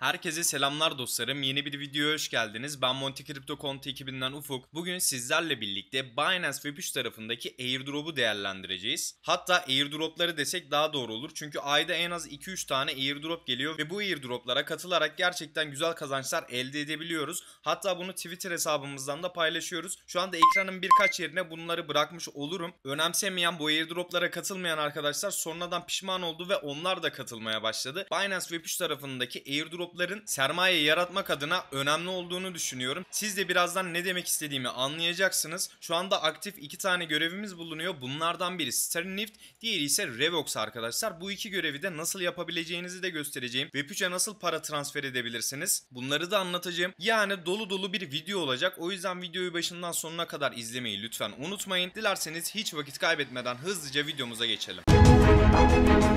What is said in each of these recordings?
Herkese selamlar dostlarım. Yeni bir videoya hoş geldiniz. Ben Monte Crypto Konti ekibinden Ufuk. Bugün sizlerle birlikte Binance Web3 tarafındaki airdrop'u değerlendireceğiz. Hatta airdrop'ları desek daha doğru olur. Çünkü ayda en az 2-3 tane airdrop geliyor ve bu airdrop'lara katılarak gerçekten güzel kazançlar elde edebiliyoruz. Hatta bunu Twitter hesabımızdan da paylaşıyoruz. Şu anda ekranın birkaç yerine bunları bırakmış olurum. Önemsemeyen bu airdrop'lara katılmayan arkadaşlar sonradan pişman oldu ve onlar da katılmaya başladı. Binance Web3 tarafındaki airdrop psikologların sermaye yaratmak adına önemli olduğunu düşünüyorum. Siz de birazdan ne demek istediğimi anlayacaksınız. Şu anda aktif iki tane görevimiz bulunuyor. Bunlardan biri Starnift, diğeri ise Revox arkadaşlar. Bu iki görevi de nasıl yapabileceğinizi de göstereceğim. Web3'e nasıl para transfer edebilirsiniz? Bunları da anlatacağım. Yani dolu dolu bir video olacak. O yüzden videoyu başından sonuna kadar izlemeyi lütfen unutmayın. Dilerseniz hiç vakit kaybetmeden hızlıca videomuza geçelim. Müzik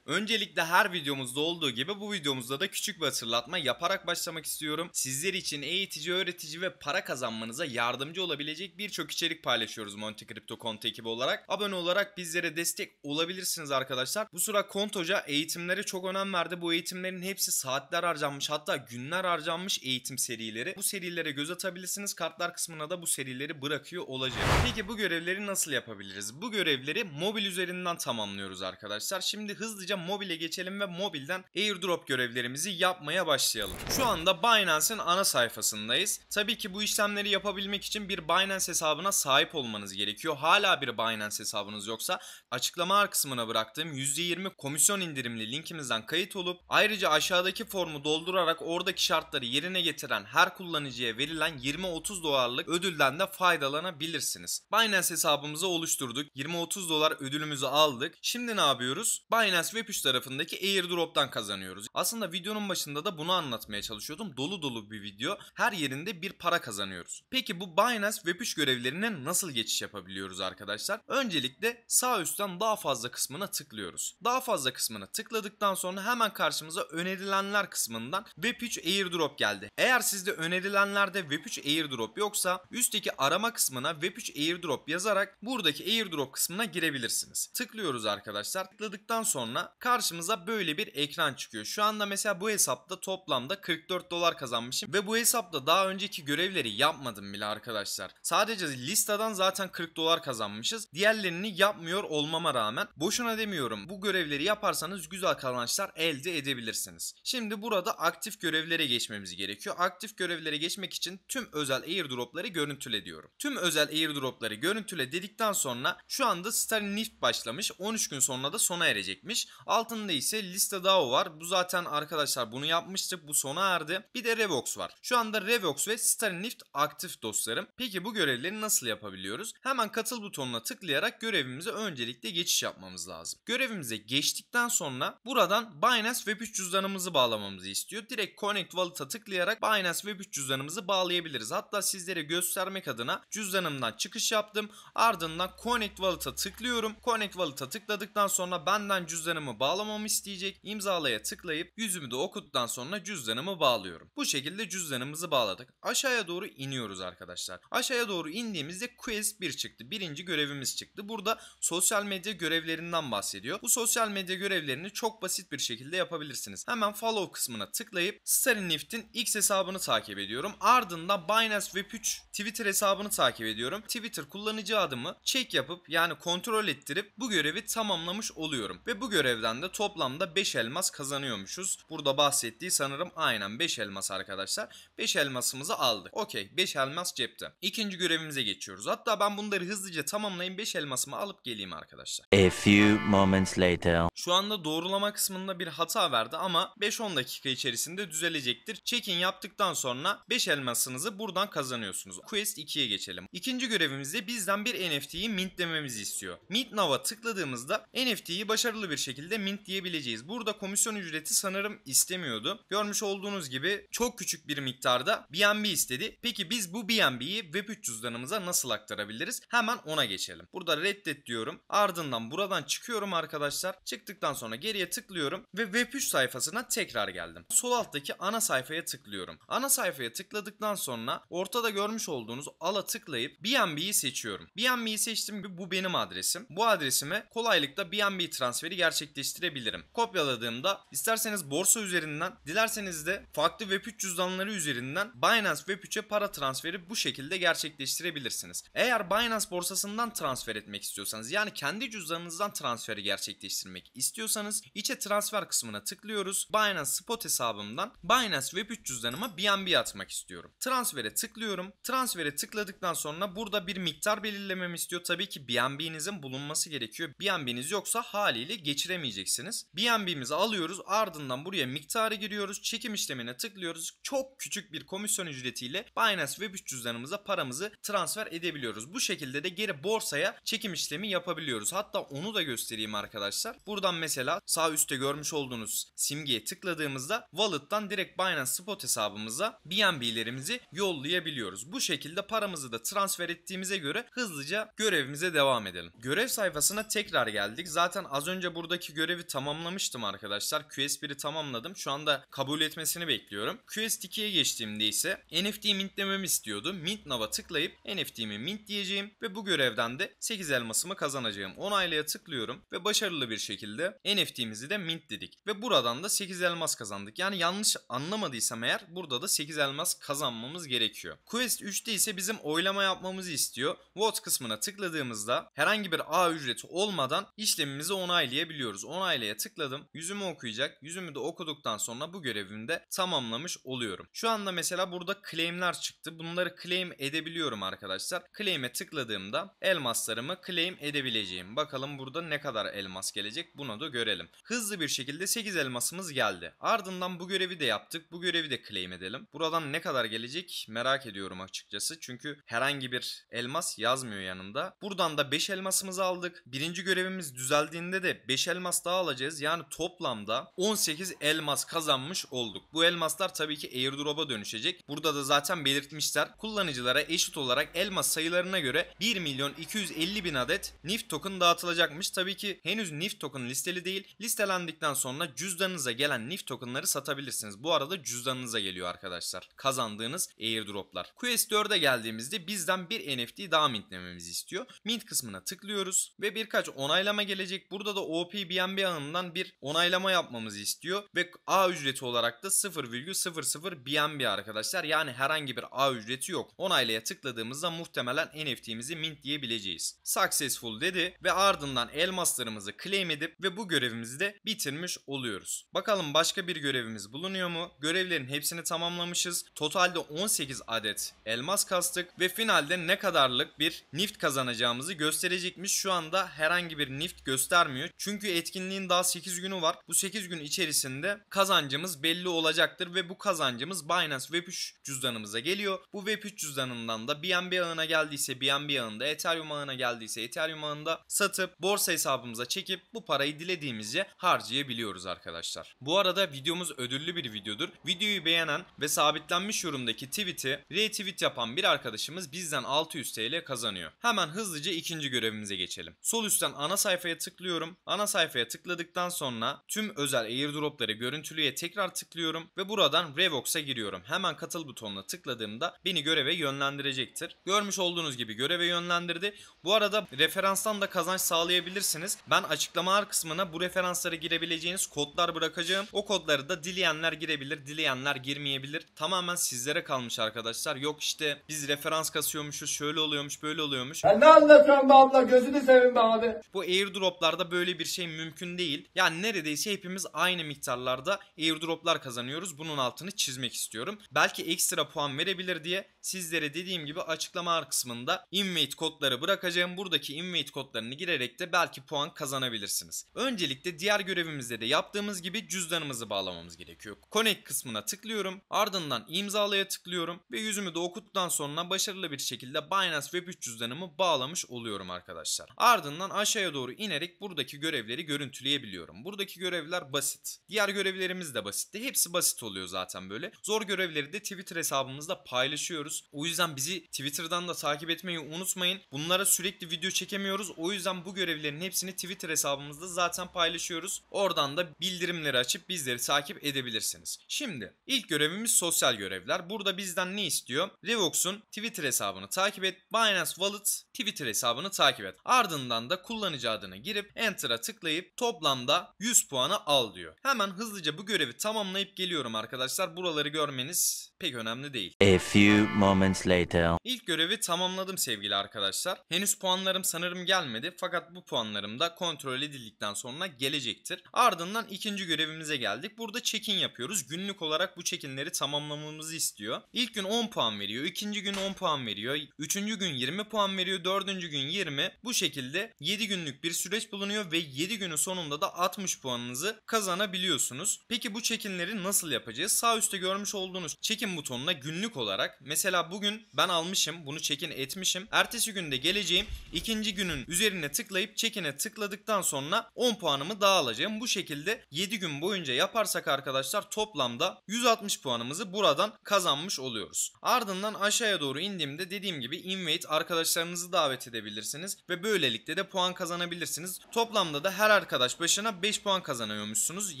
Öncelikle her videomuzda olduğu gibi bu videomuzda da küçük bir hatırlatma yaparak başlamak istiyorum. Sizler için eğitici, öğretici ve para kazanmanıza yardımcı olabilecek birçok içerik paylaşıyoruz Monte Crypto Konti ekibi olarak. Abone olarak bizlere destek olabilirsiniz arkadaşlar. Bu sıra Kontoca eğitimlere çok önem verdi. Bu eğitimlerin hepsi saatler harcanmış hatta günler harcanmış eğitim serileri. Bu serilere göz atabilirsiniz. Kartlar kısmına da bu serileri bırakıyor olacak. Peki bu görevleri nasıl yapabiliriz? Bu görevleri mobil üzerinden tamamlıyoruz arkadaşlar. Şimdi hızlıca hızlıca mobile geçelim ve mobilden airdrop görevlerimizi yapmaya başlayalım. Şu anda Binance'ın ana sayfasındayız. Tabii ki bu işlemleri yapabilmek için bir Binance hesabına sahip olmanız gerekiyor. Hala bir Binance hesabınız yoksa açıklama kısmına bıraktığım %20 komisyon indirimli linkimizden kayıt olup ayrıca aşağıdaki formu doldurarak oradaki şartları yerine getiren her kullanıcıya verilen 20-30 dolarlık ödülden de faydalanabilirsiniz. Binance hesabımızı oluşturduk. 20-30 dolar ödülümüzü aldık. Şimdi ne yapıyoruz? Binance ve web tarafındaki airdrop'tan kazanıyoruz. Aslında videonun başında da bunu anlatmaya çalışıyordum. Dolu dolu bir video. Her yerinde bir para kazanıyoruz. Peki bu Binance Web3 görevlerine nasıl geçiş yapabiliyoruz arkadaşlar? Öncelikle sağ üstten daha fazla kısmına tıklıyoruz. Daha fazla kısmına tıkladıktan sonra hemen karşımıza önerilenler kısmından Web3 airdrop geldi. Eğer sizde önerilenlerde Web3 airdrop yoksa üstteki arama kısmına Web3 airdrop yazarak buradaki airdrop kısmına girebilirsiniz. Tıklıyoruz arkadaşlar. Tıkladıktan sonra karşımıza böyle bir ekran çıkıyor. Şu anda mesela bu hesapta toplamda 44 dolar kazanmışım ve bu hesapta daha önceki görevleri yapmadım bile arkadaşlar. Sadece listadan zaten 40 dolar kazanmışız. Diğerlerini yapmıyor olmama rağmen boşuna demiyorum. Bu görevleri yaparsanız güzel kazançlar elde edebilirsiniz. Şimdi burada aktif görevlere geçmemiz gerekiyor. Aktif görevlere geçmek için tüm özel airdropları görüntüle diyorum. Tüm özel airdropları görüntüle dedikten sonra şu anda Star Nift başlamış. 13 gün sonra da sona erecekmiş. Altında ise liste DAO var. Bu zaten arkadaşlar bunu yapmıştık. Bu sona erdi. Bir de Revox var. Şu anda Revox ve Starlift aktif dostlarım. Peki bu görevleri nasıl yapabiliyoruz? Hemen katıl butonuna tıklayarak görevimize öncelikle geçiş yapmamız lazım. Görevimize geçtikten sonra buradan Binance Web3 cüzdanımızı bağlamamızı istiyor. Direkt Connect Wallet'a tıklayarak Binance Web3 cüzdanımızı bağlayabiliriz. Hatta sizlere göstermek adına cüzdanımdan çıkış yaptım. Ardından Connect Wallet'a tıklıyorum. Connect Wallet'a tıkladıktan sonra benden cüzdanımı bağlamamı isteyecek. İmzalaya tıklayıp yüzümü de okuduktan sonra cüzdanımı bağlıyorum. Bu şekilde cüzdanımızı bağladık. Aşağıya doğru iniyoruz arkadaşlar. Aşağıya doğru indiğimizde Quest 1 çıktı. Birinci görevimiz çıktı. Burada sosyal medya görevlerinden bahsediyor. Bu sosyal medya görevlerini çok basit bir şekilde yapabilirsiniz. Hemen follow kısmına tıklayıp Starinift'in X hesabını takip ediyorum. Ardından Binance Web 3 Twitter hesabını takip ediyorum. Twitter kullanıcı adımı check yapıp yani kontrol ettirip bu görevi tamamlamış oluyorum. Ve bu görevden görevden de toplamda 5 elmas kazanıyormuşuz. Burada bahsettiği sanırım aynen 5 elmas arkadaşlar. 5 elmasımızı aldık. Okey 5 elmas cepte. İkinci görevimize geçiyoruz. Hatta ben bunları hızlıca tamamlayayım 5 elmasımı alıp geleyim arkadaşlar. A few moments later. Şu anda doğrulama kısmında bir hata verdi ama 5-10 dakika içerisinde düzelecektir. Check-in yaptıktan sonra 5 elmasınızı buradan kazanıyorsunuz. Quest 2'ye geçelim. İkinci görevimizde bizden bir NFT'yi mintlememizi istiyor. Mint Now'a tıkladığımızda NFT'yi başarılı bir şekilde şekilde mint diyebileceğiz. Burada komisyon ücreti sanırım istemiyordu. Görmüş olduğunuz gibi çok küçük bir miktarda BNB istedi. Peki biz bu BNB'yi Web3 cüzdanımıza nasıl aktarabiliriz? Hemen ona geçelim. Burada reddet diyorum. Ardından buradan çıkıyorum arkadaşlar. Çıktıktan sonra geriye tıklıyorum ve Web3 sayfasına tekrar geldim. Sol alttaki ana sayfaya tıklıyorum. Ana sayfaya tıkladıktan sonra ortada görmüş olduğunuz ala tıklayıp BNB'yi seçiyorum. BNB'yi seçtim. Bu benim adresim. Bu adresime kolaylıkla BNB transferi gerçekleştiriyorum gerçekleştirebilirim. Kopyaladığımda isterseniz borsa üzerinden dilerseniz de farklı Web3 cüzdanları üzerinden Binance Web3'e para transferi bu şekilde gerçekleştirebilirsiniz. Eğer Binance borsasından transfer etmek istiyorsanız yani kendi cüzdanınızdan transferi gerçekleştirmek istiyorsanız içe transfer kısmına tıklıyoruz. Binance Spot hesabımdan Binance Web3 cüzdanıma BNB atmak istiyorum. Transfere tıklıyorum. Transfere tıkladıktan sonra burada bir miktar belirlememi istiyor. Tabii ki BNB'nizin bulunması gerekiyor. BNB'niz yoksa haliyle geçiremeyeceksiniz göremeyeceksiniz. BNB'mizi alıyoruz ardından buraya miktarı giriyoruz. Çekim işlemine tıklıyoruz. Çok küçük bir komisyon ücretiyle Binance Web 3 cüzdanımıza paramızı transfer edebiliyoruz. Bu şekilde de geri borsaya çekim işlemi yapabiliyoruz. Hatta onu da göstereyim arkadaşlar. Buradan mesela sağ üstte görmüş olduğunuz simgeye tıkladığımızda Wallet'tan direkt Binance Spot hesabımıza BNB'lerimizi yollayabiliyoruz. Bu şekilde paramızı da transfer ettiğimize göre hızlıca görevimize devam edelim. Görev sayfasına tekrar geldik. Zaten az önce buradaki görevi tamamlamıştım arkadaşlar. QS1'i tamamladım. Şu anda kabul etmesini bekliyorum. QS2'ye geçtiğimde ise NFT mintlememi istiyordu. Mint Nav'a tıklayıp NFT'mi mint diyeceğim ve bu görevden de 8 elmasımı kazanacağım. Onaylaya tıklıyorum ve başarılı bir şekilde NFT'mizi de mint dedik. Ve buradan da 8 elmas kazandık. Yani yanlış anlamadıysam eğer burada da 8 elmas kazanmamız gerekiyor. Quest 3'te ise bizim oylama yapmamızı istiyor. Vote kısmına tıkladığımızda herhangi bir A ücreti olmadan işlemimizi onaylayabiliyoruz görüyorsunuz onaylaya tıkladım. Yüzümü okuyacak. Yüzümü de okuduktan sonra bu görevimi de tamamlamış oluyorum. Şu anda mesela burada claimler çıktı. Bunları claim edebiliyorum arkadaşlar. Claim'e tıkladığımda elmaslarımı claim edebileceğim. Bakalım burada ne kadar elmas gelecek bunu da görelim. Hızlı bir şekilde 8 elmasımız geldi. Ardından bu görevi de yaptık. Bu görevi de claim edelim. Buradan ne kadar gelecek merak ediyorum açıkçası. Çünkü herhangi bir elmas yazmıyor yanında. Buradan da 5 elmasımızı aldık. Birinci görevimiz düzeldiğinde de 5 elmas elmas daha alacağız. Yani toplamda 18 elmas kazanmış olduk. Bu elmaslar tabii ki airdrop'a dönüşecek. Burada da zaten belirtmişler. Kullanıcılara eşit olarak elmas sayılarına göre 1 milyon 250 bin adet NIF token dağıtılacakmış. Tabii ki henüz NIF token listeli değil. Listelendikten sonra cüzdanınıza gelen NIF tokenları satabilirsiniz. Bu arada cüzdanınıza geliyor arkadaşlar. Kazandığınız airdroplar. Quest 4'e geldiğimizde bizden bir NFT daha mintlememizi istiyor. Mint kısmına tıklıyoruz ve birkaç onaylama gelecek. Burada da OP bir Airbnb ağından bir onaylama yapmamızı istiyor ve ağ ücreti olarak da 0,00 BNB arkadaşlar. Yani herhangi bir ağ ücreti yok. Onaylaya tıkladığımızda muhtemelen NFT'mizi mint diyebileceğiz. Successful dedi ve ardından elmaslarımızı claim edip ve bu görevimizi de bitirmiş oluyoruz. Bakalım başka bir görevimiz bulunuyor mu? Görevlerin hepsini tamamlamışız. Totalde 18 adet elmas kastık ve finalde ne kadarlık bir nift kazanacağımızı gösterecekmiş. Şu anda herhangi bir nift göstermiyor. Çünkü etki etkinliğin daha 8 günü var. Bu 8 gün içerisinde kazancımız belli olacaktır ve bu kazancımız Binance Web3 cüzdanımıza geliyor. Bu Web3 cüzdanından da BNB ağına geldiyse BNB ağında, Ethereum ağına geldiyse Ethereum ağında satıp borsa hesabımıza çekip bu parayı dilediğimizce harcayabiliyoruz arkadaşlar. Bu arada videomuz ödüllü bir videodur. Videoyu beğenen ve sabitlenmiş yorumdaki tweet'i retweet yapan bir arkadaşımız bizden 600 TL kazanıyor. Hemen hızlıca ikinci görevimize geçelim. Sol üstten ana sayfaya tıklıyorum. Ana sayfa sayfaya tıkladıktan sonra tüm özel airdropları görüntülüye tekrar tıklıyorum ve buradan Revox'a giriyorum. Hemen katıl butonuna tıkladığımda beni göreve yönlendirecektir. Görmüş olduğunuz gibi göreve yönlendirdi. Bu arada referanstan da kazanç sağlayabilirsiniz. Ben açıklamalar kısmına bu referanslara girebileceğiniz kodlar bırakacağım. O kodları da dileyenler girebilir, dileyenler girmeyebilir. Tamamen sizlere kalmış arkadaşlar. Yok işte biz referans kasıyormuşuz, şöyle oluyormuş, böyle oluyormuş. Ya ne anlatıyorsun be abla? Gözünü seveyim be abi. Bu airdroplarda böyle bir şey mümkün mümkün değil. Yani neredeyse hepimiz aynı miktarlarda airdroplar kazanıyoruz. Bunun altını çizmek istiyorum. Belki ekstra puan verebilir diye sizlere dediğim gibi açıklama kısmında invite kodları bırakacağım. Buradaki invite kodlarını girerek de belki puan kazanabilirsiniz. Öncelikle diğer görevimizde de yaptığımız gibi cüzdanımızı bağlamamız gerekiyor. Connect kısmına tıklıyorum. Ardından imzalaya tıklıyorum ve yüzümü de okuttuktan sonra başarılı bir şekilde Binance Web 3 cüzdanımı bağlamış oluyorum arkadaşlar. Ardından aşağıya doğru inerek buradaki görevleri görüyoruz görüntüleyebiliyorum. Buradaki görevler basit. Diğer görevlerimiz de basitti. Hepsi basit oluyor zaten böyle. Zor görevleri de Twitter hesabımızda paylaşıyoruz. O yüzden bizi Twitter'dan da takip etmeyi unutmayın. Bunlara sürekli video çekemiyoruz. O yüzden bu görevlerin hepsini Twitter hesabımızda zaten paylaşıyoruz. Oradan da bildirimleri açıp bizleri takip edebilirsiniz. Şimdi ilk görevimiz sosyal görevler. Burada bizden ne istiyor? Revox'un Twitter hesabını takip et. Binance Wallet Twitter hesabını takip et. Ardından da kullanıcı adını girip Enter'a tıklayıp ekleyip toplamda 100 puanı al diyor. Hemen hızlıca bu görevi tamamlayıp geliyorum arkadaşlar. Buraları görmeniz pek önemli değil. A few moments later. İlk görevi tamamladım sevgili arkadaşlar. Henüz puanlarım sanırım gelmedi fakat bu puanlarım da kontrol edildikten sonra gelecektir. Ardından ikinci görevimize geldik. Burada check-in yapıyoruz. Günlük olarak bu check-inleri tamamlamamızı istiyor. İlk gün 10 puan veriyor. ikinci gün 10 puan veriyor. Üçüncü gün 20 puan veriyor. Dördüncü gün 20. Bu şekilde 7 günlük bir süreç bulunuyor ve 7 günün günün sonunda da 60 puanınızı kazanabiliyorsunuz. Peki bu çekinleri nasıl yapacağız? Sağ üstte görmüş olduğunuz çekin butonuna günlük olarak mesela bugün ben almışım bunu çekin etmişim. Ertesi günde geleceğim ikinci günün üzerine tıklayıp çekine tıkladıktan sonra 10 puanımı daha alacağım. Bu şekilde 7 gün boyunca yaparsak arkadaşlar toplamda 160 puanımızı buradan kazanmış oluyoruz. Ardından aşağıya doğru indiğimde dediğim gibi invite arkadaşlarınızı davet edebilirsiniz ve böylelikle de puan kazanabilirsiniz. Toplamda da her arkadaş başına 5 puan kazanıyormuşsunuz.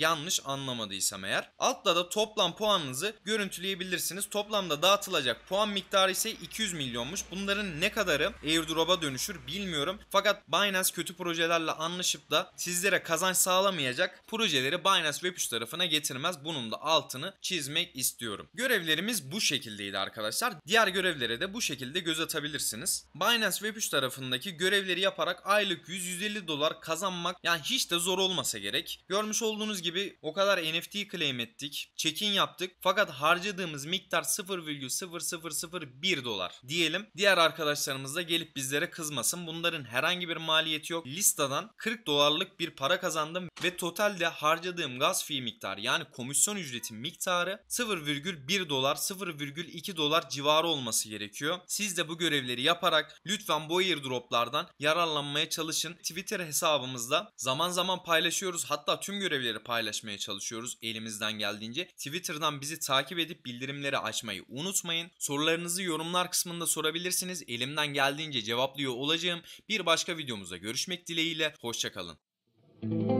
Yanlış anlamadıysam eğer. Altta da toplam puanınızı görüntüleyebilirsiniz. Toplamda dağıtılacak puan miktarı ise 200 milyonmuş. Bunların ne kadarı airdrop'a dönüşür bilmiyorum. Fakat Binance kötü projelerle anlaşıp da sizlere kazanç sağlamayacak projeleri Binance Web 3 tarafına getirmez. Bunun da altını çizmek istiyorum. Görevlerimiz bu şekildeydi arkadaşlar. Diğer görevlere de bu şekilde göz atabilirsiniz. Binance Web 3 tarafındaki görevleri yaparak aylık 100-150 dolar kazanmak yani hiç hiç de zor olmasa gerek. Görmüş olduğunuz gibi o kadar NFT claim ettik. Check-in yaptık. Fakat harcadığımız miktar 0,0001 dolar diyelim. Diğer arkadaşlarımız da gelip bizlere kızmasın. Bunların herhangi bir maliyeti yok. Listadan 40 dolarlık bir para kazandım ve totalde harcadığım gaz fee miktarı yani komisyon ücreti miktarı 0,1 dolar 0,2 dolar civarı olması gerekiyor. Siz de bu görevleri yaparak lütfen bu airdroplardan yararlanmaya çalışın. Twitter hesabımızda zaman Zaman zaman paylaşıyoruz hatta tüm görevleri paylaşmaya çalışıyoruz elimizden geldiğince. Twitter'dan bizi takip edip bildirimleri açmayı unutmayın. Sorularınızı yorumlar kısmında sorabilirsiniz. Elimden geldiğince cevaplıyor olacağım. Bir başka videomuzda görüşmek dileğiyle. Hoşçakalın. Müzik